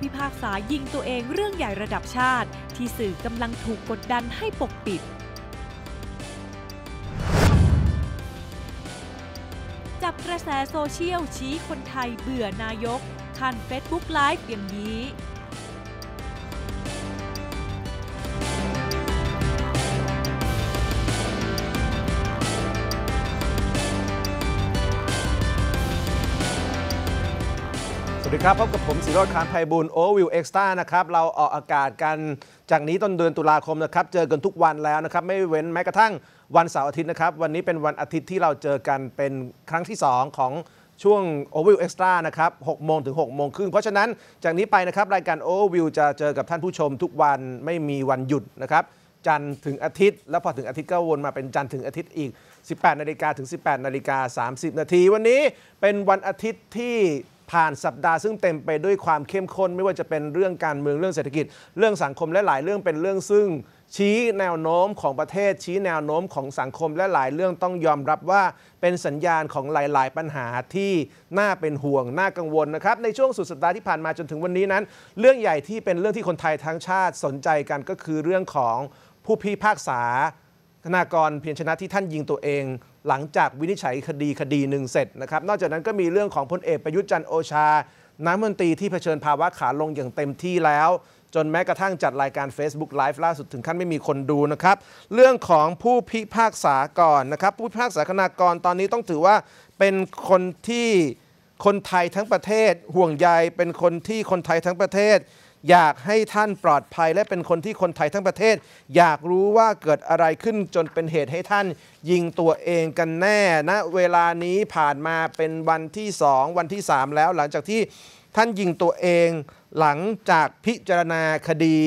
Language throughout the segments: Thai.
พิพากษายิงตัวเองเรื่องใหญ่ระดับชาติ ที่สื่อกำลังถูกกดดันให้ปกปิด จับกระแสโซเชียลชี้คนไทยเบื่อนายกคันเฟซบุ๊กไลฟ์อย่างนี้วัสดีครับพบกับผมศิรอดคานไพบุญโอวิวเอ็กซ์ต้านะครับเราออกอากาศกันจากนี้ต้นเดือนตุลาคมนะครับ เจอกันทุกวันแล้วนะครับ ไม่เว้นแม้กระทั่งวันเสาร์อาทิตย์นะครับ วันนี้เป็นวันอาทิตย์ที่เราเจอกันเป็นครั้งที่ 2 ของช่วง o v e r v i e w Extra นะครับ6โมงถึง6โมงครึ่งเพราะฉะนั้นจากนี้ไปนะครับรายการ o v e r v i e w จะเจอกับท่านผู้ชมทุกวันไม่มีวันหยุดนะครับจันทร์ถึงอาทิตย์ แล้วพอถึงอาทิตย์ก็วนมาเป็นจันทร์ถึงอาทิตย์อีก 18นาฬิกาถึง 18นาฬิกา30นาทีวันนี้เป็นวันอาทิตย์ที่ผ่านสัปดาห์ซึ่งเต็มไปด้วยความเข้มข้น ไม่ว่าจะเป็นเรื่องการเมืองเรื่องเศรษฐกิจ เรื่องสังคมและหลายเรื่องเป็นเรื่องซึ่ง ชี้แนวโน้มของประเทศชี้แนวโน้มของสังคมและหลายเรื่องต้องยอมรับว่าเป็นสัญญาณของหลายๆ ปัญหาที่น่าเป็นห่วงน่ากังวลนะครับในช่วงสุดสัปดาห์ที่ผ่านมาจนถึงวันนี้นั้น เรื่องใหญ่ที่เป็นเรื่องที่คนไทยทั้งชาติสนใจกันก็คือเรื่องของผู้พิพากษาธนากรเพียรชนะที่ท่านยิงตัวเองหลังจากวินิจฉัยคดีคดีหนึ่งเสร็จนะครับ นอกจากนั้นก็มีเรื่องของพลเอกประยุทธ์จันโอชา น้ำมนตรีที่เผชิญภาวะขาลงอย่างเต็มที่แล้ว จนแม้กระทั่งจัดรายการ Facebook Live ล่าสุดถึงขั้นไม่มีคนดูนะครับ เรื่องของผู้พิพากษาก่อนนะครับ ผู้พิพากษาคณากรตอนนี้ต้องถือว่าเป็นคนที่คนไทยทั้งประเทศ ห่วงใยเป็นคนที่คนไทยทั้งประเทศอยากให้ท่านปลอดภัยและเป็นคนที่คนไทยทั้งประเทศ อยากรู้ว่าเกิดอะไรขึ้นจนเป็นเหตุให้ท่านยิงตัวเองกันแน่นะเวลานี้ผ่านมาเป็นวันที่สองวันที่ 3 แล้ว หลังจากที่ท่านยิงตัวเองหลังจากพิจารณาคดี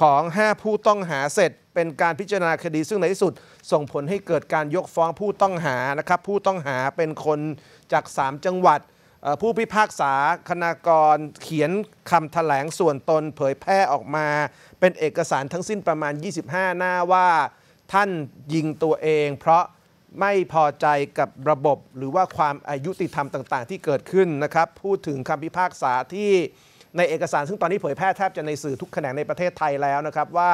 ของ 5 ผู้ต้องหาเสร็จ เป็นการพิจารณาคดีซึ่งในที่สุดส่งผลให้เกิดการยกฟ้องผู้ต้องหานะครับ ผู้ต้องหาเป็นคนจาก 3 จังหวัดผู้พิพากษาคณากรเขียนคำแถลงส่วนตนเผยแพร่ออกมา เป็นเอกสารทั้งสิ้นประมาณ 25 หน้าว่าท่านยิงตัวเอง เพราะไม่พอใจกับระบบ หรือว่าความอายุติธรรมต่าง ๆ ที่เกิดขึ้นนะครับ พูดถึงคำพิพากษาที่ในเอกสาร ซึ่งตอนนี้เผยแพร่แทบจะในสื่อทุกแขนงในประเทศไทยแล้วนะครับว่า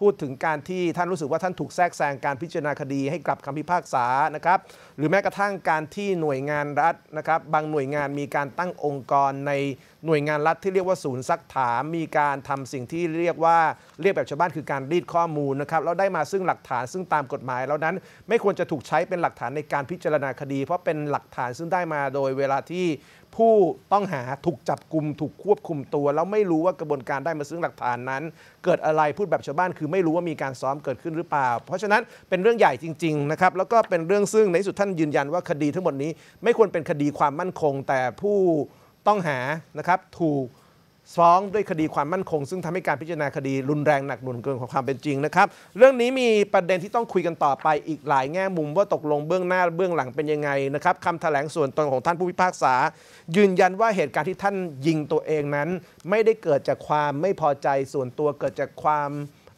พูดถึงการที่ท่านรู้สึกว่าท่านถูกแทรกแซงการพิจารณาคดีให้กลับคำพิพากษานะครับหรือแม้กระทั่งการที่หน่วยงานรัฐนะครับบางหน่วยงานมีการตั้งองค์กรในหน่วยงานรัฐที่เรียกว่าศูนย์ซักถาม มีการทำสิ่งที่เรียกว่าเรียกแบบชาวบ้านคือการรีดข้อมูลนะครับแล้วได้มาซึ่งหลักฐานซึ่งตามกฎหมายแล้วนั้น ไม่ควรจะถูกใช้เป็นหลักฐานในการพิจารณาคดีเพราะเป็นหลักฐานซึ่งได้มาโดยเวลาที่ผู้ต้องหาถูกจับกลุ่มถูกควบคุมตัวแล้วไม่รู้ว่ากระบวนการได้มาซึ่งหลักฐานนั้น เกิดอะไรพูดแบบชาวบ้านคือไม่รู้ว่ามีการซ้อมเกิดขึ้นหรือเปล่า เพราะฉะนั้นเป็นเรื่องใหญ่จริงๆนะครับแล้วก็เป็นเรื่องซึ่งในสุดท่านยืนยันว่าคดีทั้งหมดนี้ไม่ควรเป็นคดีความมั่นคง แต่ผู้ต้องหานะครับถูกฟ้อง ด้วยคดีความมั่นคงซึ่งทำให้การพิจารณาคดีรุนแรงหนักหน่วงเกินของความเป็นจริงนะครับ เรื่องนี้มีประเด็นที่ต้องคุยกันต่อไปอีกหลายแง่มุมว่าตกลงเบื้องหน้าเบื้องหลังเป็นยังไงนะครับคำแถลงส่วนตนของท่านผู้พิพากษา ยืนยันว่าเหตุการณ์ที่ท่านยิงตัวเองนั้น ไม่ได้เกิดจากความไม่พอใจส่วนตัวเกิดจากความ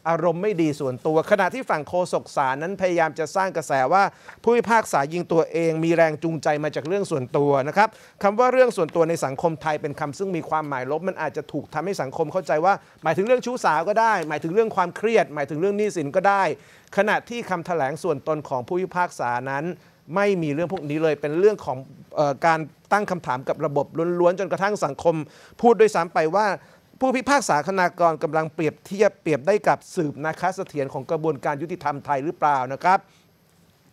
อารมณ์ไม่ดีส่วนตัวขณะที่ฝั่งโคศกสารนั้นพยายามจะสร้างกระแสว่าผู้พิพากษายิงตัวเอง มีแรงจูงใจมาจากเรื่องส่วนตัวนะครับคำว่าเรื่องส่วนตัวในสังคมไทยเป็นคำซึ่งมีความหมายลบมันอาจจะถูกทำให้สังคมเข้าใจว่า หมายถึงเรื่องชู้สาวก็ได้ หมายถึงเรื่องความเครียด หมายถึงเรื่องหนี้สินก็ได้ ขณะที่คำแถลงส่วนตนของผู้พิพากษานั้น ไม่มีเรื่องพวกนี้เลยเป็นเรื่องของออการตั้งคำถามกับระบบล้วนๆจนกระทั่งสังคม พูดด้วยซ้ำไปว่าผู้พิพากษาคณากรกำลังเปรียบเทียบเปรียบได้กับสืบนาคาเสถียรของกระบวนการยุติธรรม ไทยหรือเปล่านะครับ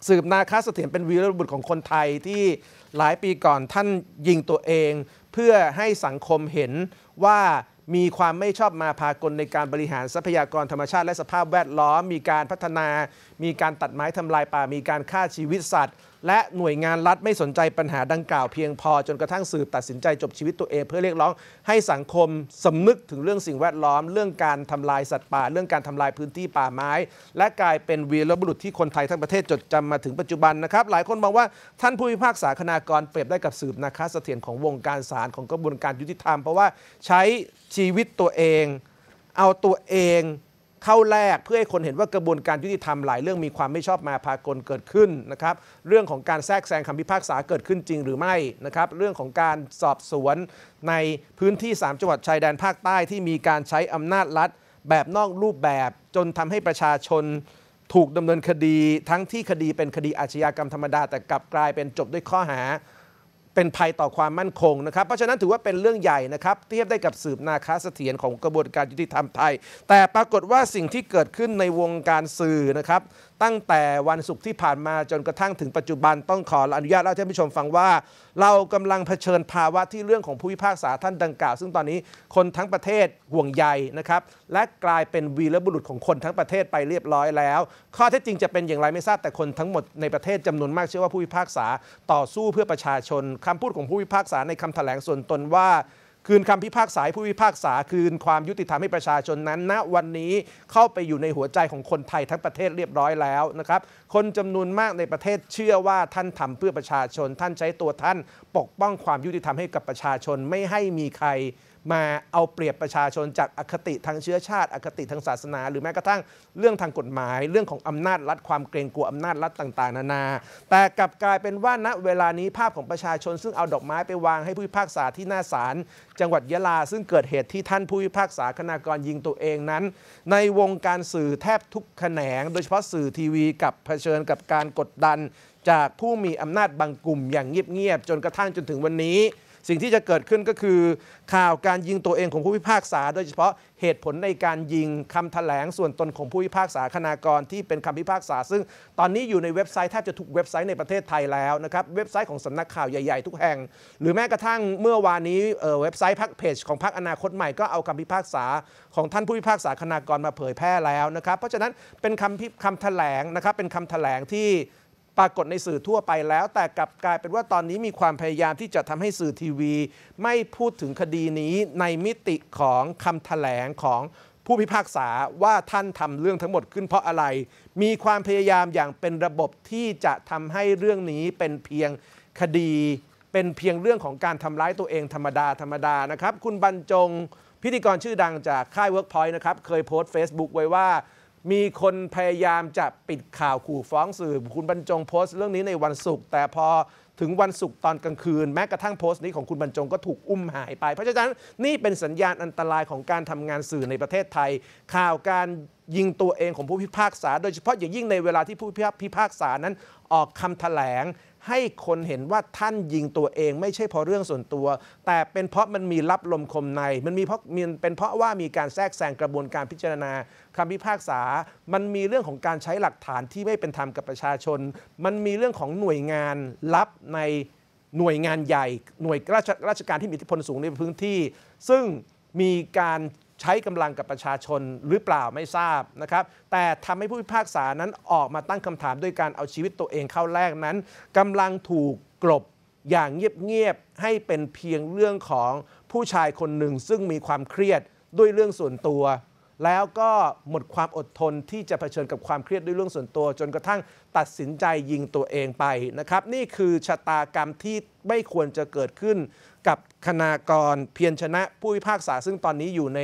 สืบนาคาเสถียรเป็นวีรบุรุษของคนไทยที่หลายปีก่อนท่านยิงตัวเอง เพื่อให้สังคมเห็นว่ามีความไม่ชอบมาพากลในการบริหารทรัพยากรธรรมชาติและสภาพแวดล้อม มีการพัฒนา มีการตัดไม้ทำลายป่า มีการฆ่าชีวิตสัตว์และหน่วยงานรัฐไม่สนใจปัญหาดังกล่าวเพียงพอจนกระทั่งสืบตัดสินใจจบชีวิตตัวเองเพื่อเรียกร้อง ให้สังคมสำนึกถึงเรื่องสิ่งแวดล้อม เรื่องการทำลายสัตว์ป่า เรื่องการทำลายพื้นที่ป่าไม้ และกลายเป็นวีรบุรุษที่คนไทยทั้งประเทศจดจำมาถึงปัจจุบันนะครับ หลายคนมองว่า ท่านผู้พิพากษาคณากรเปรียบได้กับสืบนะคะ เสถียรของวงการศาลของกระบวนการยุติธรรมเพราะว่าใช้ชีวิตตัวเอง เอาตัวเองเข้าแรกเพื่อให้คนเห็นว่ากระบวนการยุติธรรมหลายเรื่องมีความไม่ชอบมาพากลเกิดขึ้นนะครับ เรื่องของการแทรกแซงคำพิพากษาเกิดขึ้นจริงหรือไม่นะครับเรื่องของการสอบสวนในพื้นที่ 3 จังหวัดชายแดนภาคใต้ที่มีการใช้อำนาจรัฐแบบนอกรูปแบบ จนทำให้ประชาชนถูกดำเนินคดี ทั้งที่คดีเป็นคดีอาชญากรรมธรรมดาแต่กลับกลายเป็นจบด้วยข้อหาเป็นภัยต่อความมั่นคงนะครับ เพราะฉะนั้นถือว่าเป็นเรื่องใหญ่นะครับ เทียบได้กับสืบนาคาเสถียรของกระบวนการยุติธรรมไทย แต่ปรากฏว่าสิ่งที่เกิดขึ้นในวงการสื่อนะครับตั้งแต่วันศุกร์ที่ผ่านมาจนกระทั่งถึงปัจจุบันต้องขออนุญาตเล่าให้ท่านผู้ชมฟังว่า เรากำลังเผชิญภาวะที่เรื่องของผู้พิพากษาท่านดังกล่าว ซึ่งตอนนี้คนทั้งประเทศห่วงใยนะครับ และกลายเป็นวีรบุรุษของคนทั้งประเทศไปเรียบร้อยแล้ว ข้อเท็จจริงจะเป็นอย่างไรไม่ทราบแต่คนทั้งหมดในประเทศจำนวนมากเชื่อว่าผู้พิพากษาต่อสู้เพื่อประชาชน คำพูดของผู้พิพากษาในคำแถลงส่วนตนว่าคืนคำพิพากษาผู้พิพากษาคืน ความยุติธรรมให้ประชาชนนั้น ณวันนี้เข้าไปอยู่ในหัวใจของคนไทยทั้งประเทศเรียบร้อยแล้วนะครับคนจำนวนมากในประเทศ เชื่อว่าท่านทำเพื่อประชาชน ท่านใช้ตัวท่าน ปกป้องความยุติธรรมให้กับประชาชนไม่ให้มีใครมาเอาเปรียบประชาชนจากอคติทางเชื้อชาติอคติทางศาสนาหรือแม้กระทั่งเรื่องทางกฎหมายเรื่องของอำนาจรัฐความเกรงกลัวอำนาจรัฐต่างๆ นานา แต่กลับกลายเป็นว่าณเวลานี้ภาพของประชาชนซึ่งเอาดอกไม้ไปวางให้ผู้พิพากษาที่หน้าศาลจังหวัดยะลาซึ่งเกิดเหตุที่ท่านผู้พิพากษาคณากรยิงตัวเองนั้น ในวงการสื่อแทบทุกแขนง โดยเฉพาะสื่อทีวีกับเผชิญกับการกดดัน จากผู้มีอำนาจบางกลุ่ม อย่างเงียบๆจนกระทั่งจนถึงวันนี้สิ่งที่จะเกิดขึ้นก็คือข่าวการยิงตัวเองของผู้พิพากษา โดยเฉพาะ เหตุผลในการยิงคำแถลงส่วนตนของผู้พิพากษาคณากร ที่เป็นคำพิพากษา ซึ่งตอนนี้อยู่ในเว็บไซต์แทบจะทุกเว็บไซต์ในประเทศไทยแล้วนะครับเว็บไซต์ของสำนักข่าวใหญ่ๆทุกแห่ง หรือแม้กระทั่งเมื่อวานนี้เว็บไซต์พักเพจของพักอนาคตใหม่ก็เอาคำพิพากษาของท่านผู้พิพากษาคณากรมาเผยแพร่แล้วนะครับ เพราะฉะนั้นเป็นคำคำแถลงนะครับเป็นคำแถลงที่ปรากฏในสื่อทั่วไปแล้วแต่กลับกลายเป็นว่าตอนนี้มีความพยายามที่จะทำให้สื่อทีวี ไม่พูดถึงคดีนี้ในมิติของคำแถลงของผู้พิพากษาว่าท่านทำเรื่องทั้งหมดขึ้นเพราะอะไร มีความพยายามอย่างเป็นระบบที่จะทำให้เรื่องนี้เป็นเพียงคดี เป็นเพียงเรื่องของการทำร้ายตัวเองธรรมดา ธรรมดานะครับคุณบรรจงพิธีกรชื่อดังจากค่าย Workpoint นะครับ เคยโพสต์ Facebook ไว้ว่ามีคนพยายามจะปิดข่าวขู่ฟ้องสื่อ คุณบรรจงโพสต์เรื่องนี้ในวันศุกร์แต่พอถึงวันศุกร์ตอนกลางคืนแม้กระทั่งโพสต์นี้ของคุณบรรจงก็ถูกอุ้มหายไป เพราะฉะนั้นนี่เป็นสัญญาณอันตรายของการทำงานสื่อในประเทศไทย ข่าวการยิงตัวเองของผู้พิพากษา โดยเฉพาะอย่างยิ่งในเวลาที่ผู้พิพากษานั้นออกคำแถลงให้คนเห็นว่าท่านยิงตัวเองไม่ใช่เพราะเรื่องส่วนตัว แต่เป็นเพราะมันมีรับลมคมในมันมีเพราะมเป็นเพราะว่ามีการแทรกแซงกระบวนการพิจารณาคำพิพากษา มันมีเรื่องของการใช้หลักฐานที่ไม่เป็นธรรมกับประชาชน มันมีเรื่องของหน่วยงานรับในหน่วยงานใหญ่ หน่วยราชราชการที่มีอิทธิพลสูงในพื้นที่ ซึ่งมีการใช้กำลังกับประชาชนหรือเปล่าไม่ทราบนะครับแต่ทำให้ผู้พิพากษานั้นออกมาตั้งคำถามด้วยการเอาชีวิตตัวเองเข้าแรกนั้น กำลังถูกกลบอย่างเงียบๆให้เป็นเพียงเรื่องของผู้ชายคนหนึ่ง ซึ่งมีความเครียดด้วยเรื่องส่วนตัว แล้วก็หมดความอดทนที่จะเผชิญกับความเครียดด้วยเรื่องส่วนตัว จนกระทั่งตัดสินใจยิงตัวเองไปนะครับ นี่คือชะตากรรมที่ไม่ควรจะเกิดขึ้นกับคณากรเพียรชนะ ผู้พิพากษาซึ่งตอนนี้อยู่ใน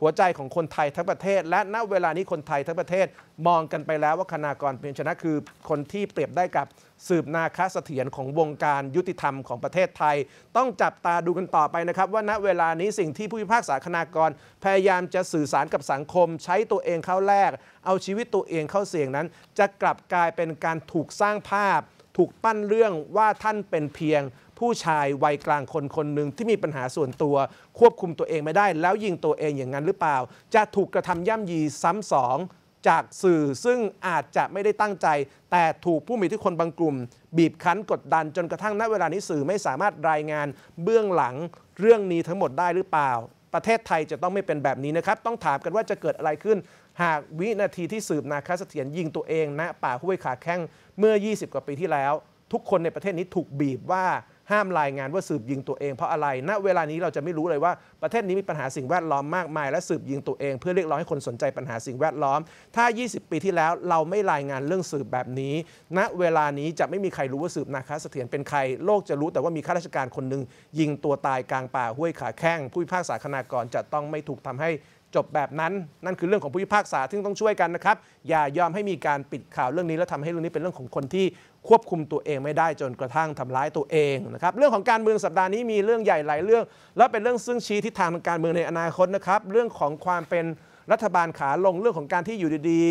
หัวใจของคนไทยทั้งประเทศ และณเวลานี้คนไทยทั้งประเทศ มองกันไปแล้วว่าคณากรเพียรชนะคือคนที่เปรียบได้กับสืบนาคาเสถียรของวงการยุติธรรมของประเทศไทย ต้องจับตาดูกันต่อไปนะครับ ว่าณเวลานี้สิ่งที่ผู้พิพากษาคณากร พยายามจะสื่อสารกับสังคม ใช้ตัวเองเข้าแลกเอาชีวิตตัวเองเข้าเสี่ยงนั้น จะกลับกลายเป็นการถูกสร้างภาพ ถูกปั้นเรื่องว่าท่านเป็นเพียงผู้ชายวัยกลางคนคนหนึ่งที่มีปัญหาส่วนตัวควบคุมตัวเองไม่ได้ แล้วยิงตัวเองอย่างนั้นหรือเปล่า จะถูกกระทำย่ำยีซ้ำสอง จากสื่อซึ่งอาจจะไม่ได้ตั้งใจ แต่ถูกผู้มีที่คนบางกลุ่ม บีบคั้นกดดันจนกระทั่งณเวลานี้สื่อไม่สามารถรายงานเบื้องหลังเรื่องนี้ทั้งหมดได้หรือเปล่า ประเทศไทยจะต้องไม่เป็นแบบนี้นะครับต้องถามกันว่าจะเกิดอะไรขึ้น หากวินาทีที่สืบนาคาเสถียรยิงตัวเองณนะป่าห้วยขาแข้งเมื่อ 20 กว่าปีที่แล้ว ทุกคนในประเทศนี้ถูกบีบว่าห้ามรายงานว่าสืบยิงตัวเองเพราะอะไร ณ เวลานี้เราจะไม่รู้เลยว่าประเทศนี้มีปัญหาสิ่งแวดล้อมมากมาย และสืบยิงตัวเองเพื่อเรียกร้องให้คนสนใจปัญหาสิ่งแวดล้อม ถ้า 20 ปีที่แล้วเราไม่รายงานเรื่องสืบแบบนี้ ณ เวลานี้จะไม่มีใครรู้ว่าสืบนาคาเสถียรเป็นใคร โลกจะรู้แต่ว่ามีข้าราชการคนหนึ่งยิงตัวตายกลางป่า ห้วยขาแข้ง ผู้พิพากษาคณากรจะต้องไม่ถูกทำให้จบแบบนั้นนั่นคือเรื่องของผู้พิพากษาที่ต้องช่วยกันนะครับอย่ายอมให้มีการปิดข่าวเรื่องนี้แล้วทาให้เรื่องนี้เป็นเรื่องของคนที่ควบคุมตัวเองไม่ได้จนกระทั่งทำร้ายตัวเองนะครับเรื่องของการเมืองสัปดาห์นี้มีเรื่องใหญ่หลายเรื่อง และเป็นเรื่องซึ่งชี้ทิศทางทางการเมืองในอนาคตนะครับเรื่องของความเป็นรัฐบาลขาลงเรื่องของการที่อยู่ดี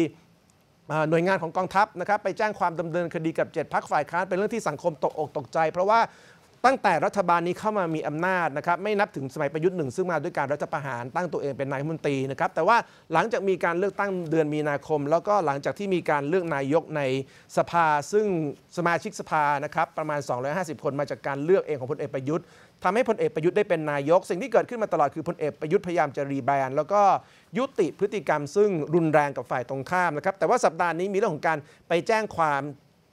หน่วยงานของกองทัพนะครับไปแจ้งความดำเนินคดีกับ7พักฝ่ายค้านเป็นเรื่องที่สังคมตกอกตกใจ เพราะว่าตั้งแต่รัฐบาลนี้เข้ามามีอำนาจนะครับไม่นับถึงสมัยประยุทธ์หนึ่งซึ่งมาด้วยการรัฐประหารตั้งตัวเองเป็นนายมนตรีนะครับแต่ว่าหลังจากมีการเลือกตั้งเดือนมีนาคม แล้วก็หลังจากที่มีการเลือกนายกในสภาซึ่งสมาชิกสภานะครับประมาณ 250 คนมาจากการเลือกเองของพลเอกประยุทธ์ทำให้พลเอกประยุทธ์ได้เป็นนายก สิ่งที่เกิดขึ้นมาตลอดคือพลเอกประยุทธ์พยายามจะรีแบรนด์แล้วก็ยุติพฤติกรรมซึ่งรุนแรงกับฝ่ายตรงข้ามนะครับแต่ว่าสัปดาห์นี้มีเรื่องของการไปแจ้งความ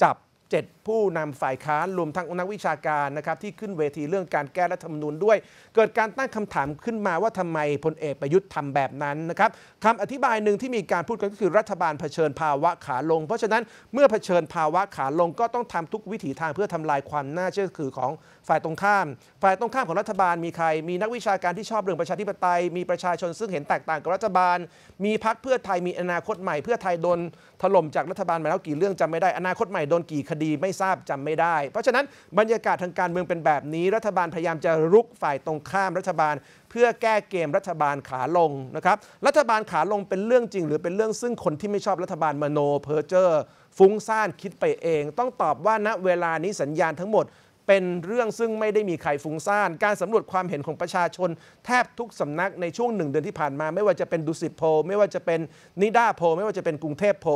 จับ7ผู้นำฝ่ายค้านรวมทั้งนักวิชาการนะครับที่ขึ้นเวทีเรื่องการแก้รัฐธรรมนูญด้วย เกิดการตั้งคำถามขึ้นมาว่าทำไมพลเอกประยุทธ์ทำแบบนั้นนะครับคำอธิบายหนึ่งที่มีการพูดกันก็คือรัฐบาลเผชิญภาวะขาลง เพราะฉะนั้นเมื่อเผชิญภาวะขาลงก็ต้องทำทุกวิถีทางเพื่อทำลายความน่าเชื่อถือของฝ่ายตรงข้าม ฝ่ายตรงข้ามของรัฐบาลมีใคร มีนักวิชาการที่ชอบเรื่องประชาธิปไตยมีประชาชนซึ่งเห็นแตกต่างกับรัฐบาล มีพักเพื่อไทยมีอนาคตใหม่เพื่อไทยโดน ถล่มจากรัฐบาลมาแล้วกี่เรื่องจำไม่ได้อนาคตใหม่โดนกี่คดีไม่ทราบจำไม่ได้ เพราะฉะนั้นบรรยากาศทางการเมืองเป็นแบบนี้ รัฐบาลพยายามจะรุกฝ่ายตรงข้ามรัฐบาล เพื่อแก้เกมรัฐบาลขาลงนะครับ รัฐบาลขาลงเป็นเรื่องจริง หรือเป็นเรื่องซึ่งคนที่ไม่ชอบรัฐบาลมโนเพอร์เจอร์ ฟุ้งซ่านคิดไปเอง ต้องตอบว่าณเวลานี้สัญญาณทั้งหมดเป็นเรื่องซึ่งไม่ได้มีใครฟุ้งซ่าน การสำรวจความเห็นของประชาชนแทบทุกสำนักในช่วงหนึ่งเดือนที่ผ่านมา ไม่ว่าจะเป็นดุสิตโพไม่ว่าจะเป็นนิด้าโพไม่ว่าจะเป็นกรุงเทพโพ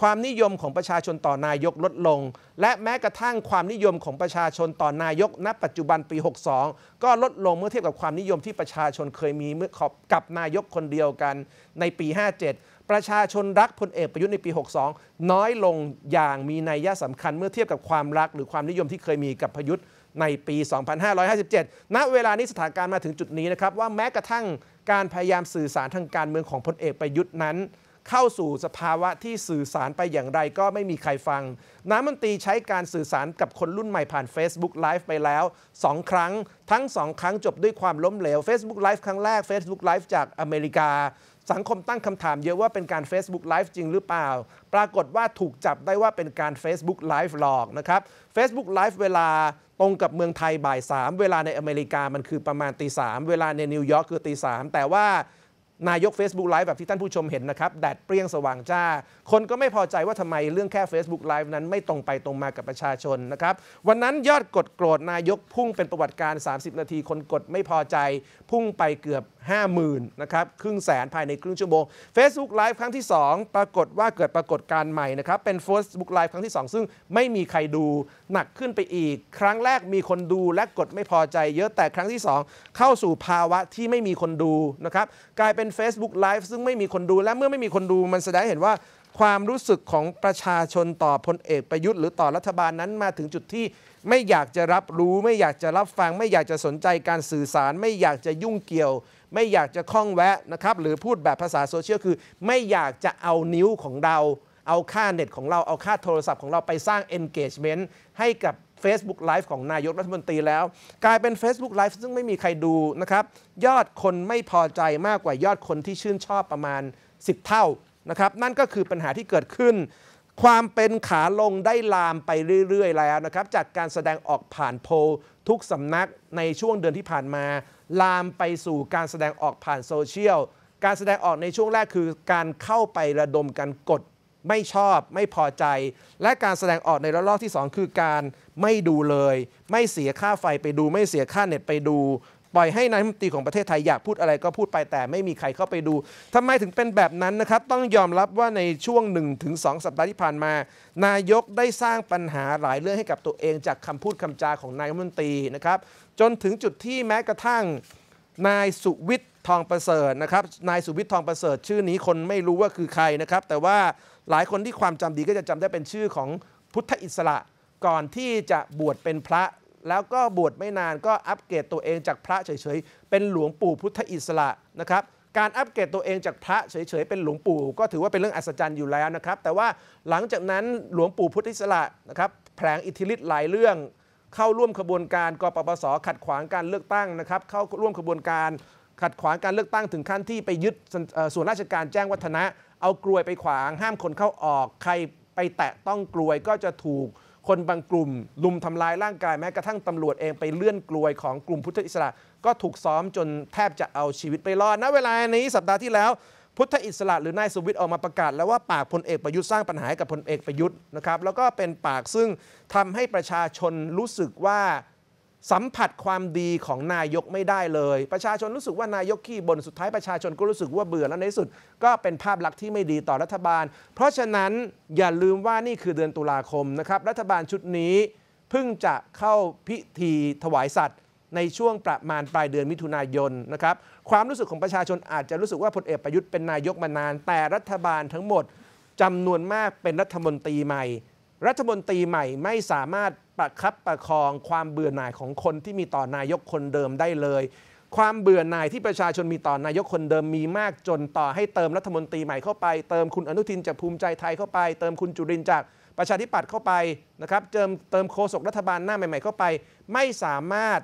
ความนิยมของประชาชนต่อนายกลดลง และแม้กระทั่งความนิยมของประชาชนต่อนายกณปัจจุบันปี 62 ก็ลดลงเมื่อเทียบกับความนิยมที่ประชาชนเคยมีเมื่อกับนายกคนเดียวกันในปี 57ประชาชนรักพลเอกประยุทธ์ในปี 62 น้อยลงอย่างมีนัยยะสำคัญเมื่อเทียบกับความรักหรือความนิยมที่เคยมีกับพยุทธ์ในปี 2557 ณ เวลานี้สถานการณ์มาถึงจุดนี้นะครับว่าแม้กระทั่งการพยายามสื่อสารทางการเมืองของพลเอกประยุทธ์นั้น เข้าสู่สภาวะที่สื่อสารไปอย่างไรก็ไม่มีใครฟัง น้ำมันตีใช้การสื่อสารกับคนรุ่นใหม่ผ่าน Facebook Live ไปแล้ว 2 ครั้ง ทั้ง 2 ครั้งจบด้วยความล้มเหลว Facebook Live ครั้งแรก Facebook Live จากอเมริกาสังคมตั้งคำถามเยอะว่าเป็นการ Facebook Live จริงหรือเปล่า ปรากฏว่าถูกจับได้ว่าเป็นการ Facebook Live หลอกนะครับ Facebook Live เวลาตรงกับเมืองไทยบ่าย 3 เวลาในอเมริกามันคือประมาณตีสเวลาในนิวยอร์กคือตีสแต่ว่านายก Facebook Live แบบที่ท่านผู้ชมเห็นนะครับแดดเปรี้ยงสว่างจ้า คนก็ไม่พอใจว่าทำไมเรื่องแค่ Facebook Live นั้นไม่ตรงไปตรงมากับประชาชนนะครับวันนั้นยอดกดโกรธ นายกพุ่งเป็นประวัติการ 30 นาที คนกดไม่พอใจพุ่งไปเกือบ 50,000 นะครับ ครึ่งแสนภายในครึ่งชั่วโมง Facebook Live ครั้งที่ 2 ปรากฏว่าเกิดปรากฏการณ์ใหม่นะครับ เป็น Facebook Live ครั้งที่ 2 ซึ่งไม่มีใครดูหนักขึ้นไปอีก ครั้งแรกมีคนดูและกดไม่พอใจ เยอะแต่ครั้งที่ 2 เข้าสู่ภาวะที่ไม่มีคนดูนะครับกลายเป็น Facebook Live ซึ่งไม่มีคนดูและเมื่อไม่มีคนดูมันแสดงเห็นว่าความรู้สึกของประชาชนต่อพลเอกประยุทธ์หรือต่อรัฐบาลนั้นมาถึงจุดที่ไม่อยากจะรับรู้ ไม่อยากจะรับฟัง ไม่อยากจะสนใจการสื่อสาร ไม่อยากจะยุ่งเกี่ยว ไม่อยากจะคล้องแวะนะครับหรือพูดแบบภาษาโซเชียลคือ ไม่อยากจะเอานิ้วของเราเอาค่าเน็ตของเราเอาค่าโทรศัพท์ของเราไปสร้าง engagement ให้กับ Facebook Live ของนายกรัฐมนตรีแล้ว กลายเป็น Facebook Live ซึ่งไม่มีใครดูนะครับ ยอดคนไม่พอใจมากกว่ายอดคนที่ชื่นชอบประมาณ 10 เท่า นะครับ นั่นก็คือปัญหาที่เกิดขึ้น ความเป็นขาลงได้ลามไปเรื่อย ๆ แล้วนะครับ จากการแสดงออกผ่านโพลทุกสำนักในช่วงเดือนที่ผ่านมา ลามไปสู่การแสดงออกผ่านโซเชียล การแสดงออกในช่วงแรกคือ การเข้าไประดมกันกดไม่ชอบไม่พอใจและการแสดงออกในระลอกที่ 2 คือการไม่ดูเลย ไม่เสียค่าไฟไปดู ไม่เสียค่าเน็ตไปดู ปล่อยให้นายมนตรีของประเทศไทยอยากพูดอะไรก็พูดไปแต่ไม่มีใครเข้าไปดู ทำไมถึงเป็นแบบนั้นนะครับ ต้องยอมรับว่าในช่วง1งสัปดาห์ที่ผ่านมา นายกได้สร้างปัญหาหลายเรื่องให้กับตัวเองจากคำพูดคำจาของนายมนตรีนะครับจนถึงจุดที่แม้กระทั่งนายสุวิทย์ทองประเสริฐนะครับ นายสุวิทย์ทองประเสริฐ ชื่อนี้คนไม่รู้ว่าคือใครนะครับ แต่ว่าหลายคนที่ความจำดีก็จะจำได้เป็นชื่อของพุทธอิสระ ก่อนที่จะบวชเป็นพระ แล้วก็บวชไม่นาน ก็อัปเกรดตัวเองจากพระเฉยๆเป็นหลวงปู่พุทธอิสระนะครับ การอัปเกรดตัวเองจากพระเฉยๆเป็นหลวงปู่ ก็ถือว่าเป็นเรื่องอัศจรรย์อยู่แล้วนะครับ แต่ว่าหลังจากนั้นหลวงปู่พุทธอิสระนะครับ แผลงอิทธิฤทธิ์หลายเรื่อง เข้าร่วมขบวนการกปปสขัดขวางการเลือกตั้งนะครับ เข้าร่วมขบวนการขัดขวางการเลือกตั้งถึงขั้นที่ไปยึดส่วนราชการแจ้งวัฒนะ เอากลวยไปขวางห้ามคนเข้าออกใครไปแตะต้องกลวยก็จะถูกคนบางกลุ่มลุมทำลายร่างกายแม้กระทั่งตำรวจเองไปเลื่อนกลวยของกลุ่มพุทธอิสระ ก็ถูกซ้อมจนแทบจะเอาชีวิตไปรอดณเวลานี้สัปดาห์ที่แล้ว พุทธอิสระ หรือนายสุวิทย์ออกมาประกาศแล้วว่าปากพลเอกประยุทธ์สร้างปัญหากับพลเอกประยุทธ์นะครับ แล้วก็เป็นปากซึ่งทำให้ประชาชนรู้สึกว่าสัมผัสความดีของนายกไม่ได้เลย ประชาชนรู้สึกว่านายกขี้บน่นสุดท้ายประชาชนก็รู้สึกว่าเบื่อแล้วในสุด ก็เป็นภาพลักษณ์ที่ไม่ดีต่อรัฐบาล เพราะฉะนั้นอย่าลืมว่านี่คือเดือนตุลาคมนะครับ รัฐบาลชุดนี้เพิ่งจะเข้าพิธีถวายสัตว์ ในช่วงประมาณปลายเดือนมิถุนายนนะครับความรู้สึกของประชาชนอาจจะรู้สึกว่าพลเอกประยุทธ์เป็นนายกมานาน แต่รัฐบาลทั้งหมดจำนวนมากเป็นรัฐมนตรีใหม่ รัฐมนตรีใหม่ไม่สามารถประคับประคองความเบื่อหน่ายของคนที่มีต่อนายกคนเดิมได้เลย ความเบื่อหน่ายที่ประชาชนมีต่อนายกคนเดิมมีมากจนต่อให้เติมรัฐมนตรีใหม่เข้าไปเติมคุณอนุทินจากภูมิใจไทยเข้าไป เติมคุณจุรินจากประชาธิปัตย์เข้าไปนะครับเติมเติมโคศกรัฐบาลหน้าใหม่ ๆ เข้าไป ไม่สามารถ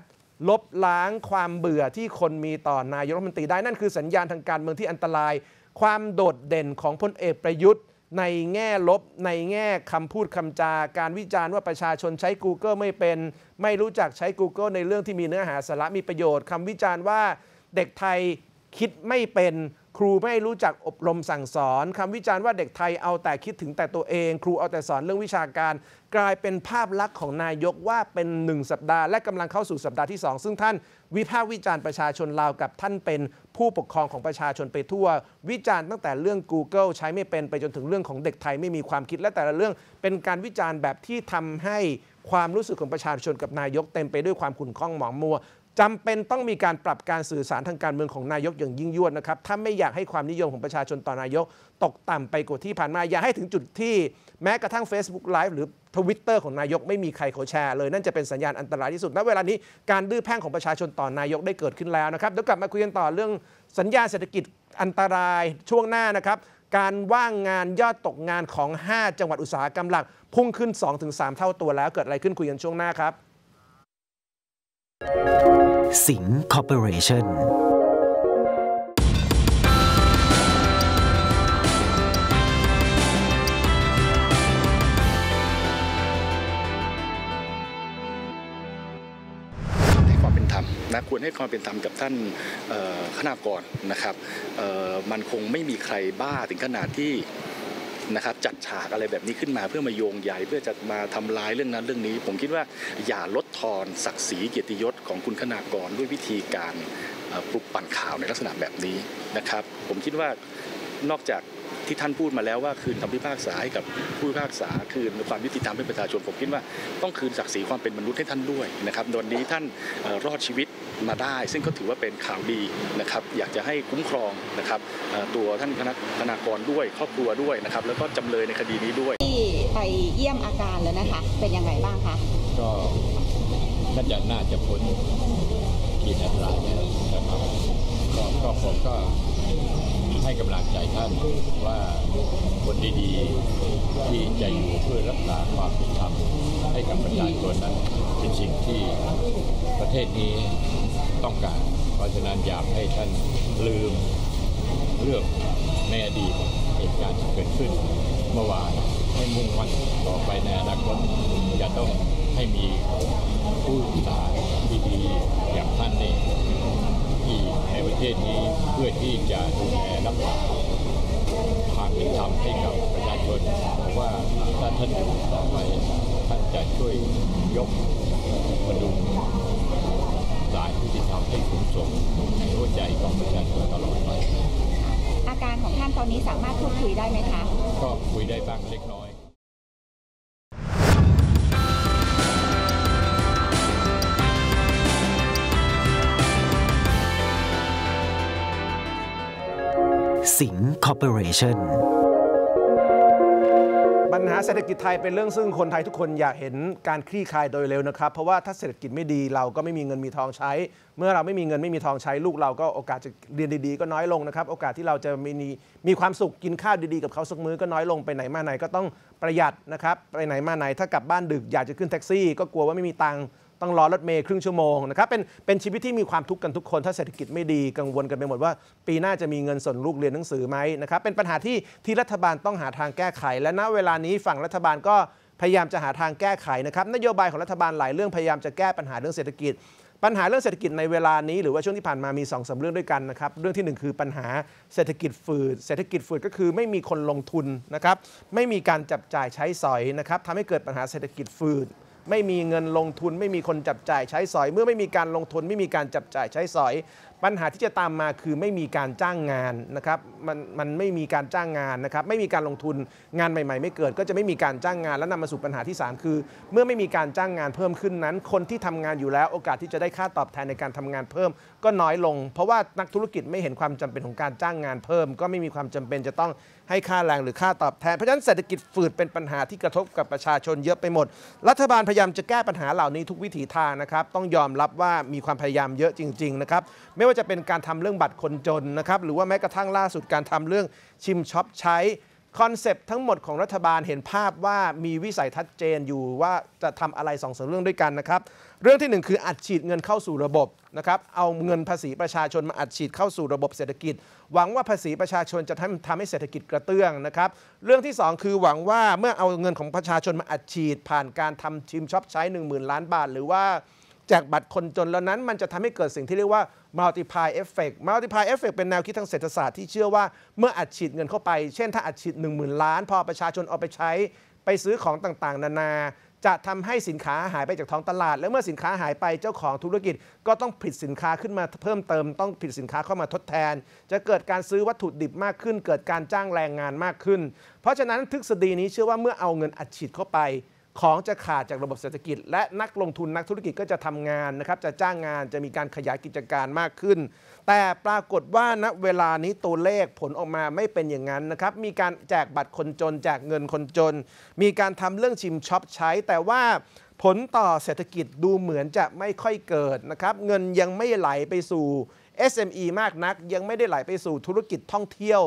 ลบล้างความเบื่อที่คนมีต่อนายกรัฐมนตรี ได้นั่นคือสัญญาณทางการเมืองที่อันตรายความโดดเด่นของพลเอกประยุทธ์ในแง่ลบในแง่คำพูดคำจา การวิจารณ์ว่าประชาชนใช้ Google ไม่เป็น ไม่รู้จักใช้ Google ในเรื่องที่มีเนื้อหาสาระมีประโยชน์คำวิจารณ์ว่าเด็กไทยคิดไม่เป็นครูไม่รู้จักอบรมสั่งสอนคำวิจารณ์ว่าเด็กไทยเอาแต่คิดถึงแต่ตัวเอง ครูเอาแต่สอนเรื่องวิชาการ กลายเป็นภาพลักษณ์ของนายกว่าเป็น 1 สัปดาห์และกำลังเข้าสู่สัปดาห์ที่2ซึ่งท่าน วิพากษ์วิจารณ์ประชาชนลาวกับท่านเป็นผู้ปกครองของประชาชนไปทั่ว วิจารณ์ตั้งแต่เรื่อง Google ใช้ไม่เป็นไปจนถึงเรื่องของเด็กไทย ไม่มีความคิดและแต่ละเรื่องเป็นการวิจารณ์แบบที่ทำให้ความรู้สึกของประชาชนกับนายกเต็มไปด้วยความขุ่นข้องหมองมัวจำเป็นต้องมีการปรับการสื่อสารทางการเมืองของนายกอย่างยิ่งยวดนะครับ ถ้าไม่อยากให้ความนิยมของประชาชนต่อนายกตกต่ำไปกว่าที่ผ่านมา อย่าให้ถึงจุดที่แม้กระทั่ง Facebook Live หรือทวิตเตอร์ของนายกไม่มีใครเขาแชร์เลย นั่นจะเป็นสัญญาณอันตรายที่สุดณเวลานี้การดื้อแพ่งของประชาชนต่อนายกได้เกิดขึ้นแล้วนะครับ เดี๋ยวกลับมาคุยกันต่อเรื่องสัญญาเศรษฐกิจอันตรายช่วงหน้านะครับ การว่างงานยอดตกงานของ 5 จังหวัดอุตสาหกรรมหลักพุ่งขึ้น 2-3 เท่าตัวแล้วเกิดอะไรขึ้นคุยกันช่วงหน้าครับสิงคอร์ปอเรชั่นนะควรให้ความเป็นธรรมกับท่านคณะกรนะครับ มันคงไม่มีใครบ้าถึงขนาดที่นะครับ จัดฉากอะไรแบบนี้ขึ้นมาเพื่อมาโยงใหญ่เพื่อจะมาทำลายเรื่องนั้นเรื่องนี้ ผมคิดว่าอย่าลดทอนศักดิ์ศรีเกียรติยศของคุณคณากร ด้วยวิธีการปลุกปั่นข่าวในลักษณะแบบนี้นะครับ ผมคิดว่านอกจากที่ท่านพูดมาแล้วว่าคืนคำพิพากษาให้กับผู้พิพากษาคืนความยุติธรรมให้ประชาชนผมคิดว่า ต้องคืนศักดิ์ศรีความเป็นมนุษย์ให้ท่านด้วยนะครับวันนี้ท่านรอดชีวิตมาได้ ซึ่งก็ถือว่าเป็นข่าวดีนะครับ อยากจะให้คุ้มครองนะครับตัวท่านคณะธนากรด้วยครอบครัวด้วยนะครับ แล้วก็จำเลยในคดีนี้ด้วยที่ไปเยี่ยมอาการแล้วนะคะเป็นยังไงบ้างคะก็น่าจะน่าจะพ้นขีดอันตรายแล้วนะครับก็ผมก็ให้กำลังใจท่านว่าคนดีๆที่จะอยู่เพื่อรักษาความเป็นธรรมให้กับประชาชนนั้นเป็นสิ่งที่ประเทศนี้ต้องการเพราะฉะนั้นอยากให้ท่านลืมเรื่องในอดีตเหตุการณ์ที่เกิดขึ้น เมื่อวานให้มุ่งมั่นต่อไปในอนาคตจะต้องให้มีผู้สารดีๆอย่างท่านนี่ที่ในประเทศนี้เพื่อที่จะดูแลรักษาควางเป็นธรรมให้กับประชาชนว่าถ้าท่านอยู่ต่อไปท่านจะช่วยยกมรดุายที่จะทำให้สูงส่งในหัวใจของประชาชนตลอดไปอาการของท่านตอนนี้สามารถพูดคุยได้ไหมคะ ก็คุยได้บ้างเล็กน้อย สิง g ์คอ p o ปอเรชั่นญหาเศรษฐกิจไทย เป็นเรื่องซึ่งคนไทยทุกคนอยากเห็นการคลี่คลายโดยเร็วนะครับ เพราะว่าถ้าเศรษฐกิจไม่ดีเราก็ไม่มีเงินมีทองใช้ เมื่อเราไม่มีเงินไม่มีทองใช้ลูกเราก็โอกาสจะเรียนดีๆ ก็น้อยลงนะครับ โอกาสที่เราจะมีมีความสุขกินข้าวดีๆ กับเขาสักมื้อก็น้อยลงไปไหน มาไหนก็ต้องประหยัดนะครับ ไปไหน มาไหนถ้ากลับบ้านดึกอยากจะขึ้นแท็กซี่ ก็กลัวว่าไม่มีตังค์ต้องรอรถเมย์ครึ่งชั่วโมงนะครับเป็นเป็นชีวิตที่มีความทุกข์กันทุกคนถ้าเศรษฐกิจไม่ดีกังวลกันไปหมดว่า ปีหน้าจะมีเงินส่งลูกเรียนหนังสือไหมนะครับเป็นปัญหาที่ ที่รัฐบาลต้องหาทางแก้ไข และณเวลานี้ฝั่งรัฐบาลก็พยายามจะหาทางแก้ไขนะครับนโยบายของรัฐบาลหลายเรื่องพยายามจะแก้ปัญหาเรื่องเศรษฐกิจ ปัญหาเรื่องเศรษฐกิจในเวลานี้ หรือว่าช่วงที่ผ่านมามี2อสเรื่องด้วยกันนะครับเรื่องที่ 1 คือปัญหาเศรษฐกิจฝืดเศรษฐกิจฝืดก็คือไม่มีคนลงทุนนะครับไม่มีการจับจ่ายใช้สอยนะครับทำให้เกิดปัญหาเศรษฐกิจฝืดไม่มีเงินลงทุนไม่มีคนจับจ่ายใช้สอย เมื่อไม่มีการลงทุนไม่มีการจับจ่ายใช้สอยปัญหาที่จะตามมาคือไม่มีการจ้างงานนะครับมันมันไม่มีการจ้างงานนะครับไม่มีการลงทุนงานใหม่ๆ ไม่เกิดก็จะไม่มีการจ้างงาน แล้วนำมาสู่ปัญหาที่3คือเมื่อไม่มีการจ้างงานเพิ่มขึ้นนั้น คนที่ทำงานอยู่แล้วโอกาสที่จะได้ค่าตอบแทนในการทำงานเพิ่มก็น้อยลงเพราะว่านักธุรกิจไม่เห็นความจำเป็นของการจ้างงานเพิ่ม ก็ไม่มีความจำเป็นจะต้องให้ค่าแรงหรือค่าตอบแทนเพราะฉะนั้นเศรษฐกิจฝืดเป็นปัญหาที่กระทบกับประชาชนเยอะไปหมด รัฐบาลพยายามจะแก้ปัญหาเหล่านี้ทุกวิถีทางนะครับต้องยอมรับว่ามีความพยายามเยอะจริงๆนะครับไม่ว่าจะเป็นการทำเรื่องบัตรคนจนนะครับหรือว่าแม้กระทั่งล่าสุดการทำเรื่องชิมช็อปใช้คอนเซปต์ทั้งหมดของรัฐบาลเห็นภาพว่ามีวิสัยทัศน์เจนอยู่ว่าจะทำอะไรสองสเรื่องด้วยกันนะครับเรื่องที่ 1 คืออัดฉีดเงินเข้าสู่ระบบนะครับเอาเงินภาษีประชาชนมาอัดฉีดเข้าสู่ระบบเศรษฐกิจหวังว่าภาษีประชาชนจะทำทำให้เศรษฐกิจกระเตื้องนะครับ เรื่องที่ 2 คือหวังว่าเมื่อเอาเงินของประชาชนมาอัดฉีดผ่านการทำชิมช็อปใช้1 0,000 ล้านบาท หรือว่าจจกบัตรคนจนแล้วนั้นมันจะทำให้เกิดสิ่งที่เรียกว่า multiply effect multiply effect เป็นแนวคิดทางเศรษฐศาสตร์ที่เชื่อว่า เมื่ออัดฉีดเงินเข้าไป เช่นถ้าอัดฉีด1 0,000 ล้าน พอประชาชนเอาไปใช้ ไปซื้อของต่างๆ นานา จะทำให้สินค้าหายไปจากท้องตลาด และเมื่อสินค้าหายไปเจ้าของธุรกิจ ก็ต้องผลิตสินค้าขึ้นมาเพิ่มเติมต้องผลิตสินค้าเข้ามาทดแทน จะเกิดการซื้อวัตถุดิบมากขึ้น เกิดการจ้างแรงงานมากขึ้น เพราะฉะนั้นทฤษฎีนี้เชื่อว่าเมื่อเอาเงินอัดฉีดเข้าไปของจะขาดจากระบบเศรษฐกิจ และนักลงทุนนักธุรกิจก็จะทำงานนะครับจะจ้างงานจะมีการขยายกิจการมากขึ้น แต่ปรากฏว่าณเวลานี้ตัวเลขผลออกมาไม่เป็นอย่างนั้นนะครับมีการแจกบัตรคนจนแจกเงินคนจน มีการทำเรื่องชิมช็อปใช้ แต่ว่าผลต่อเศรษฐกิจดูเหมือนจะไม่ค่อยเกิดนะครับเงินยังไม่ไหลไปสู่ SME มากนัก ยังไม่ได้ไหลไปสู่ธุรกิจท่องเที่ยว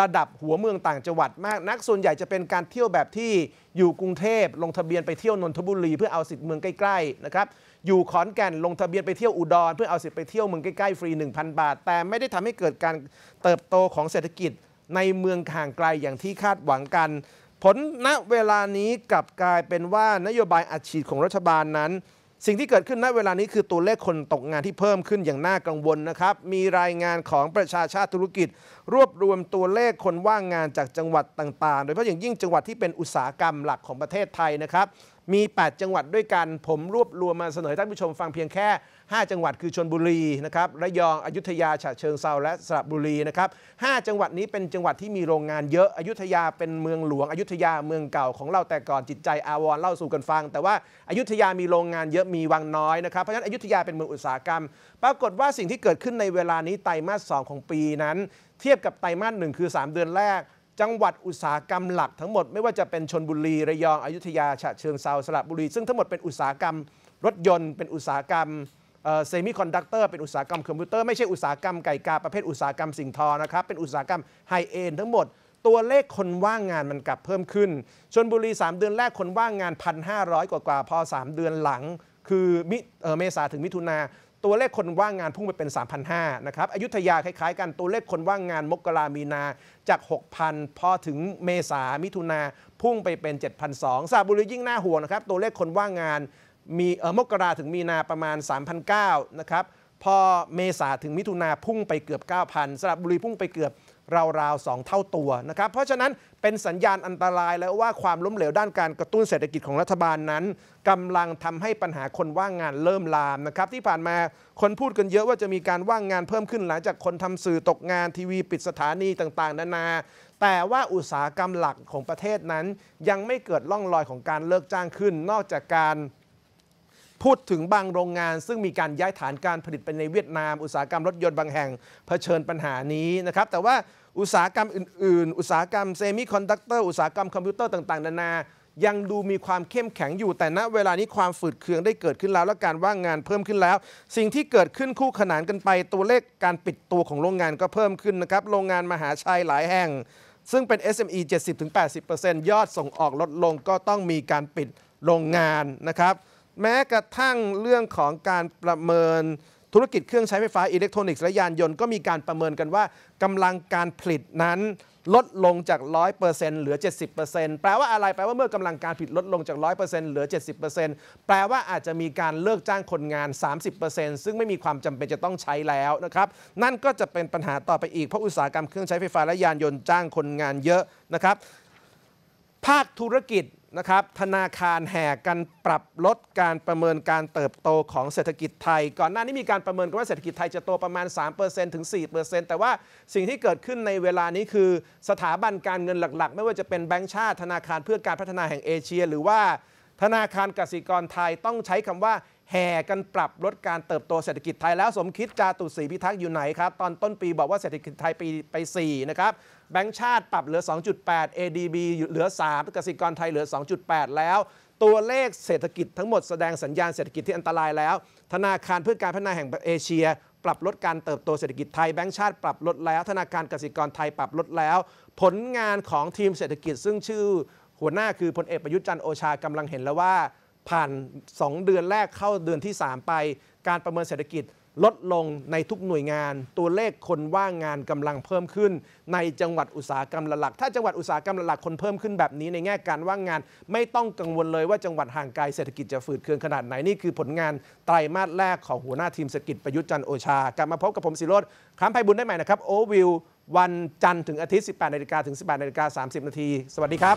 ระดับหัวเมืองต่างจังหวัดมาก นักส่วนใหญ่จะเป็นการเที่ยวแบบที่อยู่กรุงเทพ ลงทะเบียนไปเที่ยวนนทบุรีเพื่อเอาสิทธิ์เมืองใกล้ๆนะครับ อยู่ขอนแก่นลงทะเบียนไปเที่ยว อุดรเพื่อเอาสิทธิ์ไปเที่ยว เมืองใกล้ๆ ฟรี1,000 บาท แต่ไม่ได้ทำให้เกิดการเติบโตของเศรษฐกิจในเมืองห่างไกลอย่างที่คาดหวังกัน ผลณเวลานี้กลับกลายเป็นว่านโยบายอัดฉีดของรัฐบาลนั้นสิ่งที่เกิดขึ้นณเวลานี้คือตัวเลขคนตกงานที่เพิ่มขึ้นอย่างน่ากังวลนะครับ มีรายงานของประชาชาติธุรกิจ รวบรวมตัวเลขคนว่างงานจากจังหวัดต่างๆ โดยเฉพาะอย่างยิ่งจังหวัดที่เป็นอุตสาหกรรมหลักของประเทศไทยนะครับ มี 8 จังหวัดด้วยกัน ผมรวบรวมมาเสนอท่านผู้ชมฟังเพียงแค่5 จังหวัดคือชนบุรีนะครับระยองอยุธยาฉะเชิงเซาและสระบุรีนะครับ5จังหวัดนี้เป็นจังหวัดที่มีโรงงานเยอะอยุธยาเป็นเมืองหลวง อยุธยาเมืองเก่าของเราแต่ก่อนจิตใจอาวรเล่าสู่กันฟัง แต่ว่าอายุธยามีโรงงานเยอะมีวังน้อยนะครับเพราะฉะนั้นอยุธยาเป็นเมืองอุตสาหกรรม ปรากฏว่าสิ่งที่เกิดขึ้นในเวลานี้ไตรมาส 2 ของปีนั้น เทียบกับไตรมาส1คือ 3 เดือนแรกจังหวัดอุตสาหกรรมหลัก ทั้งหมดไม่ว่าจะเป็นชนบุรีระยองอยุธยาฉะเชิงเซาสระบุรีซึ่งทั้งหมดเป็นอุตสาหกรรมรถยนต์เป็นอุตสาหกรรมเซมิคอนดักเตอร์เป็นอุตสาหกรรมคอมพิวเตอร์ไม่ใช่อุตสาหกรรมไก่กาประเภทอุตสาหกรรมสิ่งทอนะครับ เป็นอุตสาหกรรมไฮเอ็นทั้งหมด ตัวเลขคนว่างงานมันกลับเพิ่มขึ้น ชนบุรี 3 เดือนแรกคนว่างงาน 1,500 กว่ากว่าพอ 3 เดือนหลัง คือมิเมษาถึงมิถุนาตัวเลขคนว่างงานพุ่งไปเป็น 3,500 นะครับอยุธยาคล้ายๆ กันตัวเลขคนว่างงานมกรามีนาจาก 6,000 พอถึงเมษามิถุนาพุ่งไปเป็น 7,200สระบุรียิ่งน่าห่วงนะครับ ตัวเลขคนว่างงานมีมกราถึงมีนาประมาณ3,009นะครับพอเมษาถึงมิถุนาพุ่งไปเกือบ 9,000สระบุรีพุ่งไปเกือบราวๆสองเท่าตัวนะครับ เพราะฉะนั้นเป็นสัญญาณอันตรายแล้วว่าความล้มเหลวด้านการกระตุ้นเศรษฐกิจของรัฐบาลนั้น กำลังทำให้ปัญหาคนว่างงานเริ่มลามนะครับ ที่ผ่านมาคนพูดกันเยอะว่าจะมีการว่างงานเพิ่มขึ้นหลังจากคนทำสื่อตกงานทีวีปิดสถานีต่างๆนานา แต่ว่าอุตสาหกรรมหลักของประเทศนั้น ยังไม่เกิดล่องรอยของการเลิกจ้างขึ้นนอกจากการพูดถึงบางโรงงานซึ่งมีการย้ายฐานการผลิตไปในเวียดนาม อุตสาหกรรมรถยนต์บางแห่งเผชิญปัญหานี้นะครับ แต่ว่าอุตสาหกรรมอื่นๆ อุตสาหกรรมเซมิคอนดักเตอร์ อุตสาหกรรมคอมพิวเตอร์ต่างๆ นานา ยังดูมีความเข้มแข็งอยู่ แต่ณเวลานี้ความฝืดเคืองได้เกิดขึ้นแล้ว และการว่างงานเพิ่มขึ้นแล้ว สิ่งที่เกิดขึ้นคู่ขนานกันไปตัวเลขการปิดตัวของโรงงานก็เพิ่มขึ้นนะครับ โรงงานมหาชัยหลายแห่ง ซึ่งเป็น SME 70-80%ยอดส่งออกลดลงก็ต้องมีการปิดโรงงานนะครับแม้กระทั่งเรื่องของการประเมินธุรกิจเครื่องใช้ไฟฟ้าอิเล็กทรอนิกส์และยานยนต์ก็มีการประเมินกันว่ากำลังการผลิตนั้นลดลงจาก 100%เหลือ 70%แปลว่าอะไรแปลว่าเมื่อกำลังการผลิตลดลงจาก 100%เหลือ 70%แปลว่าอาจจะมีการเลิกจ้างคนงาน 30%ซึ่งไม่มีความจำเป็นจะต้องใช้แล้วนะครับ นั่นก็จะเป็นปัญหาต่อไปอีกเพราะอุตสาหกรรมเครื่องใช้ไฟฟ้าและยานยนต์จ้างคนงานเยอะนะครับภาคธุรกิจนะครับ ธนาคารแห่กันปรับลดการประเมินการเติบโตของเศรษฐกิจไทย ก่อนหน้านี้มีการประเมินกันว่าเศรษฐกิจไทยจะโตประมาณ 3%ถึง 4%แต่ว่าสิ่งที่เกิดขึ้นในเวลานี้คือสถาบันการเงินหลักๆ ไม่ว่าจะเป็นแบงก์ชาติธนาคารเพื่อการพัฒนาแห่งเอเชีย หรือว่า ธนาคารกสิกรไทยต้องใช้คำว่าแห่กันปรับลดการเติบโตเศรษฐกิจไทยแล้วสมคิดจาตุศรีพิทักษ์อยู่ไหนครับตอนต้นปีบอกว่าเศรษฐกิจไทยปีไป 4 นะครับแบงค์ชาติปรับเหลือ 2.8 ADB เหลือ 3กสิกรไทยเหลือ 2.8 แล้วตัวเลขเศรษฐกิจทั้งหมดแสดงสัญญาณเศรษฐกิจที่อันตรายแล้วธนาคารเพื่อการพัฒนาแห่งเอเชีย ปรับลดการเติบโตเศรษฐกิจไทยแบงค์ชาติปรับลดแล้วธนาคารกสิกรไทยปรับลดแล้ว ผลงานของทีมเศรษฐกิจซึ่งชื่อ หัวหน้าคือพลเอกประยุทธ์จันทร์โอชากำลังเห็นแล้วว่าผ่าน 2 เดือนแรกเข้าเดือนที่ 3 ไป การประเมินเศรษฐกิจลดลงในทุกหน่วยงาน ตัวเลขคนว่างงานกำลังเพิ่มขึ้นในจังหวัดอุตสาหกรรมหลัก ถ้าจังหวัดอุตสาหกรรมหลักคนเพิ่มขึ้นแบบนี้ในแง่การว่างงานไม่ต้องกังวลเลยว่าจังหวัดห่างไกลเศรษฐกิจจะฝืดเคืองขนาดไหนนี่คือผลงานไตรมาสแรกของหัวหน้าทีมเศรษฐกิจประยุทธ์จันโอชา กลับมาพบกับผมสิโรธคมไพบุญได้ใหม่นะครับ โอวิววันจันทร์ถึงอาทิตย์18นาฬิกาถึง18นาฬิกา30นาทีสวัสดีครับ